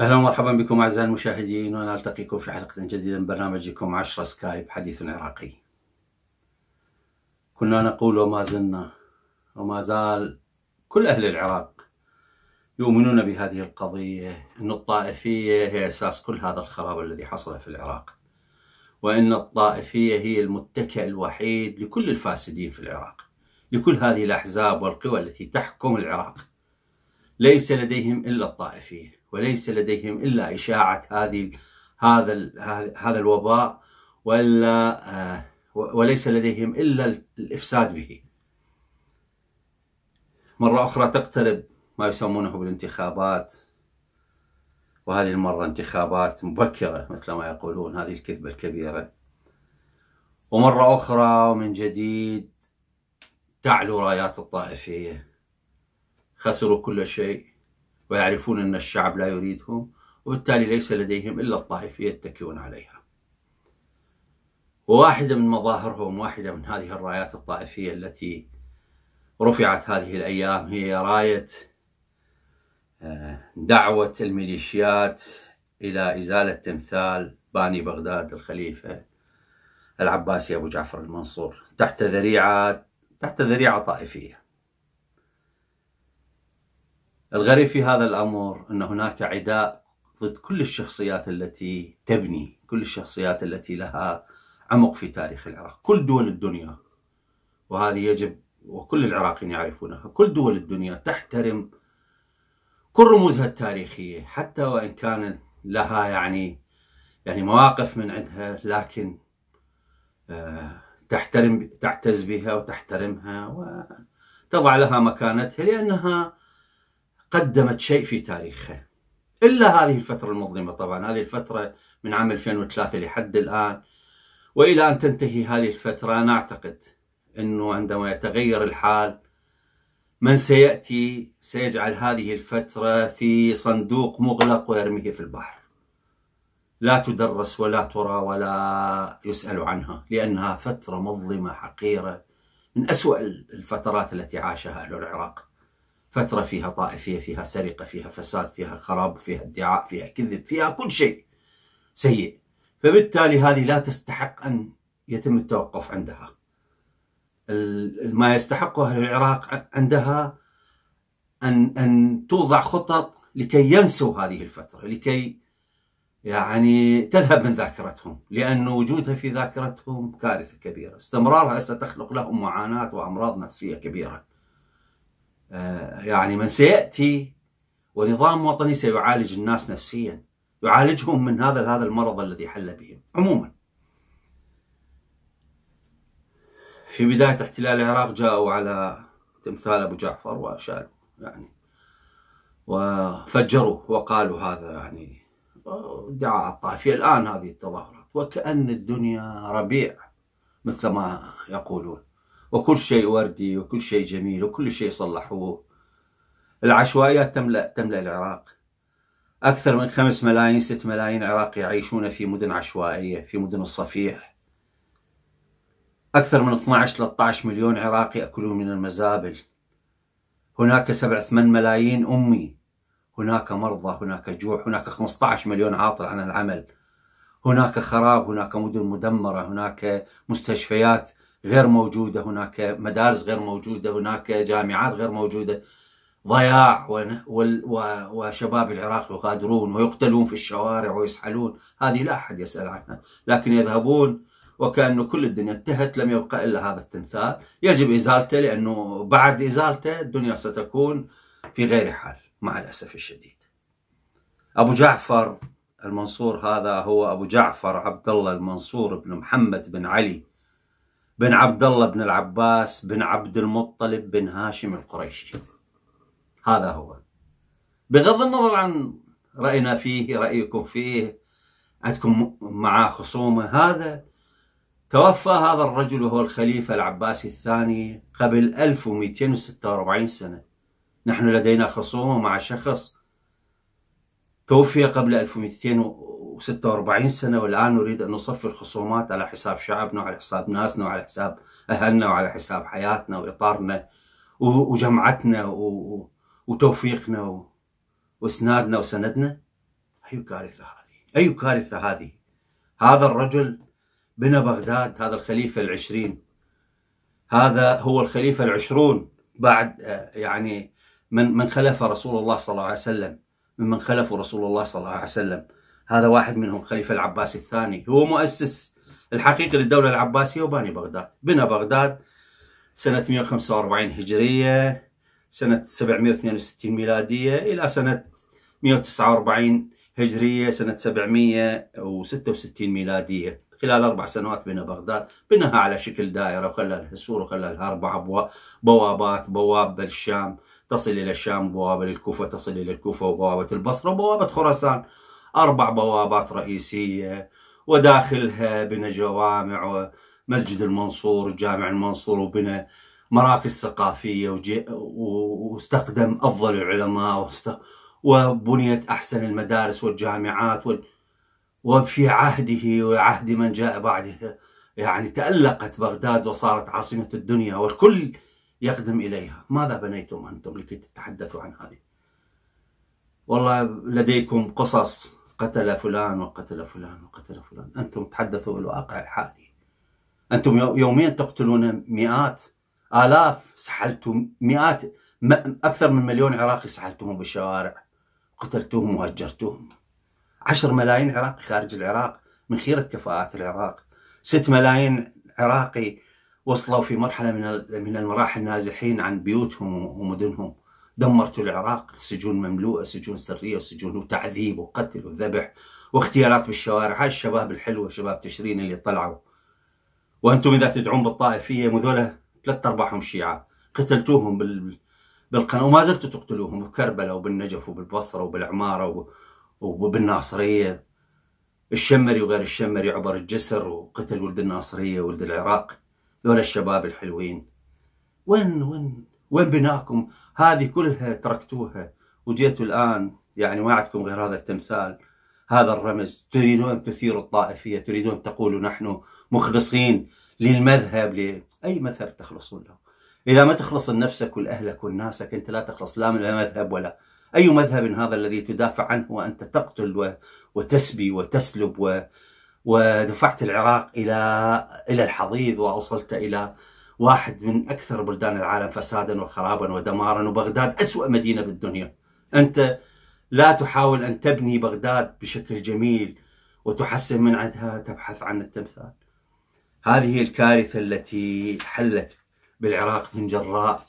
اهلا ومرحبا بكم اعزائي المشاهدين ونلتقيكم في حلقه جديده من برنامجكم 10 سكايب حديث عراقي. كنا نقول وما زلنا وما زال كل اهل العراق يؤمنون بهذه القضية أن الطائفية هي أساس كل هذا الخراب الذي حصل في العراق وأن الطائفية هي المتكئ الوحيد لكل الفاسدين في العراق لكل هذه الأحزاب والقوى التي تحكم العراق ليس لديهم إلا الطائفية وليس لديهم إلا إشاعة هذه هذا هذا الوباء ولا آه، وليس لديهم إلا الإفساد به مرة أخرى تقترب ما يسمونه بالانتخابات وهذه المرة انتخابات مبكرة مثل ما يقولون هذه الكذبة الكبيرة ومرة أخرى ومن جديد تعلو رايات الطائفية خسروا كل شيء ويعرفون أن الشعب لا يريدهم وبالتالي ليس لديهم إلا الطائفية يتكئون عليها وواحدة من مظاهرهم واحدة من هذه الرايات الطائفية التي رفعت هذه الأيام هي راية دعوة الميليشيات إلى إزالة تمثال باني بغداد الخليفة العباسي أبو جعفر المنصور تحت ذريعة تحت ذريعة طائفية الغريب في هذا الأمر أن هناك عداء ضد كل الشخصيات التي تبني كل الشخصيات التي لها عمق في تاريخ العراق كل دول الدنيا وهذه يجب وكل العراقيين يعرفونها كل دول الدنيا تحترم كل رموزها التاريخية حتى وإن كان لها يعني يعني مواقف من عندها لكن آه، تحترم تعتز بها وتحترمها وتضع لها مكانتها لأنها قدمت شيء في تاريخها إلا هذه الفترة المظلمة طبعا هذه الفترة من عام 2003 لحد الآن وإلى أن تنتهي هذه الفترة أنا أعتقد أنه عندما يتغير الحال من سيأتي سيجعل هذه الفترة في صندوق مغلق ويرميه في البحر لا تدرس ولا ترى ولا يسأل عنها لأنها فترة مظلمة حقيرة من أسوأ الفترات التي عاشها أهل العراق فترة فيها طائفية فيها سرقة فيها فساد فيها خراب فيها ادعاء فيها كذب فيها كل شيء سيء فبالتالي هذه لا تستحق أن يتم التوقف عندها ما يستحقه العراق عندها أن أن توضع خطط لكي ينسوا هذه الفترة لكي يعني تذهب من ذاكرتهم لأن وجودها في ذاكرتهم كارثة كبيرة استمرارها ستخلق لهم معاناة وأمراض نفسية كبيرة آه، يعني من سيأتي ونظام وطني سيعالج الناس نفسيا يعالجهم من هذا هذا المرض الذي حل بهم عموما في بداية احتلال العراق جاءوا على تمثال أبو جعفر وشالوا يعني وفجروا وقالوا هذا يعني ادعاء الطائفية الآن هذه التظاهرات وكأن الدنيا ربيع مثل ما يقولون وكل شيء وردي وكل شيء جميل وكل شيء صلحوه العشوائيات تملأ تملأ العراق أكثر من خمس ملايين ست ملايين عراقي يعيشون في مدن عشوائية في مدن الصفيح أكثر من 12-13 مليون عراقي أكلون من المزابل هناك 7-8 ملايين أمي هناك مرضى هناك جوع هناك 15 مليون عاطل عن العمل هناك خراب هناك مدن مدمرة هناك مستشفيات غير موجودة هناك مدارس غير موجودة هناك جامعات غير موجودة ضياع وشباب العراق يغادرون ويقتلون في الشوارع ويسحلون هذه لا أحد يسأل عنها لكن يذهبون وكأنه كل الدنيا انتهت لم يبقى إلا هذا التمثال يجب إزالته لأنه بعد إزالته الدنيا ستكون في غير حال مع الأسف الشديد أبو جعفر المنصور هذا هو أبو جعفر عبد الله المنصور بن محمد بن علي بن عبد الله بن العباس بن عبد المطلب بن هاشم القريشي هذا هو بغض النظر عن رأينا فيه رأيكم فيه عندكم معاه خصومة هذا توفى هذا الرجل وهو الخليفة العباسي الثاني قبل 1246 سنة نحن لدينا خصومة مع شخص توفي قبل 1246 سنة والآن نريد أن نصفي الخصومات على حساب شعبنا وعلى حساب ناسنا وعلى حساب أهلنا وعلى حساب حياتنا وإطارنا وجمعتنا وتوفيقنا وإسنادنا وسندنا أي كارثة هذه أي كارثة هذه هذا الرجل بنى بغداد هذا الخليفة العشرين هذا هو الخليفة العشرون بعد آه، يعني من من خلف رسول الله صلى الله عليه وسلم ممن خلفوا رسول الله صلى الله عليه وسلم هذا واحد منهم الخليفة العباسي الثاني هو مؤسس الحقيقي للدولة العباسية وباني بغداد بنى بغداد سنة 145 هجرية سنة 762 ميلادية إلى سنة 149 هجرية سنة 766 ميلادية خلال أربع سنوات بنى بغداد بناها على شكل دائرة وخلى لها سور وخلى لها أربع بوابات بوابة الشام تصل إلى الشام بوابة للكوفة تصل إلى الكوفة وبوابة البصرة وبوابة خراسان أربع بوابات رئيسية وداخلها بنى جوامع ومسجد المنصور وجامع المنصور وبنى مراكز ثقافية واستخدم أفضل العلماء وبنيت أحسن المدارس والجامعات وال... وفي عهده وعهد من جاء بعده يعني تألقت بغداد وصارت عاصمة الدنيا والكل يقدم إليها ماذا بنيتم أنتم لكي تتحدثوا عن هذه والله لديكم قصص قتل فلان وقتل فلان وقتل فلان أنتم تحدثوا بالواقع الحالي أنتم يوميا تقتلون مئات آلاف سحلتم مئات أكثر من مليون عراقي سحلتهم بالشوارع قتلتوهم وهجرتوهم 10 ملايين عراقي خارج العراق من خيرة كفاءات العراق 6 ملايين عراقي وصلوا في مرحلة من من المراحل نازحين عن بيوتهم ومدنهم دمرتوا العراق السجون مملوءة سجون سرية وسجون وتعذيب وقتل وذبح واختيارات بالشوارع هاي الشباب الحلوة شباب تشرين اللي طلعوا وانتم اذا تدعون بالطائفية مذولة ثلاث ارباعهم شيعة قتلتوهم بال بالقناة وما زلتوا تقتلوهم بكربلاء وبالنجف وبالبصرة وبالعمارة وب... وبالناصريه الشمري وغير الشمري عبر الجسر وقتل ولد الناصرية ولد العراق ذول الشباب الحلوين وين وين وين بناكم هذه كلها تركتوها وجيتوا الآن يعني ما عندكم غير هذا التمثال هذا الرمز تريدون تثيروا الطائفية تريدون تقولوا نحن مخلصين للمذهب لأي مذهب تخلصون له إذا ما تخلص لنفسك ولأهلك ولناسك أنت لا تخلص لا من المذهب ولا أي مذهب هذا الذي تدافع عنه وأنت تقتل وتسبي وتسلب و ودفعت العراق إلى إلى الحضيض وأوصلت إلى واحد من أكثر بلدان العالم فسادا وخرابا ودمارا وبغداد أسوأ مدينة بالدنيا أنت لا تحاول أن تبني بغداد بشكل جميل وتحسن من عندها تبحث عن التمثال هذه الكارثة التي حلت بالعراق من جراء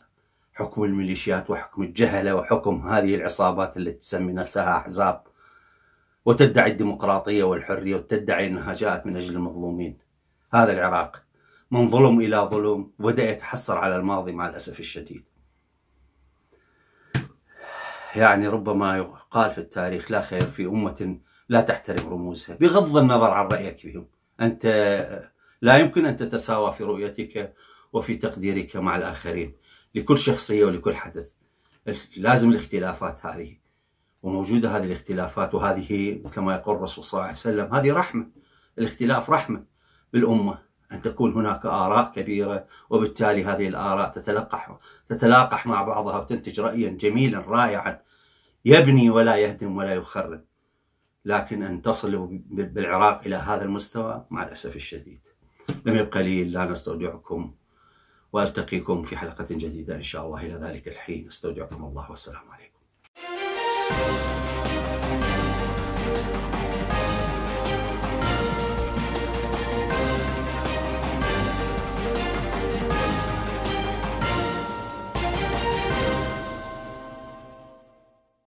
حكم الميليشيات وحكم الجهلة وحكم هذه العصابات التي تسمي نفسها أحزاب وتدعي الديمقراطية والحرية وتدعي أنها جاءت من أجل المظلومين هذا العراق من ظلم إلى ظلم بدأ يتحسر على الماضي مع الأسف الشديد يعني ربما يقال في التاريخ لا خير في أمة لا تحترم رموزها بغض النظر عن رأيك فيهم أنت لا يمكن أن تتساوى في رؤيتك وفي تقديرك مع الآخرين لكل شخصية ولكل حدث لازم الاختلافات هذه وموجودة هذه الاختلافات وهذه كما يقول الرسول صلى الله عليه وسلم هذه رحمة الاختلاف رحمة بالأمة أن تكون هناك آراء كبيرة وبالتالي هذه الآراء تتلقح تتلاقح مع بعضها وتنتج رأيا جميلا رائعا يبني ولا يهدم ولا يخرب لكن أن تصلوا بالعراق إلى هذا المستوى مع الأسف الشديد لم يبقى لي إلا أن أستودعكم وألتقيكم في حلقة جديدة إن شاء الله إلى ذلك الحين استودعكم الله والسلام عليكم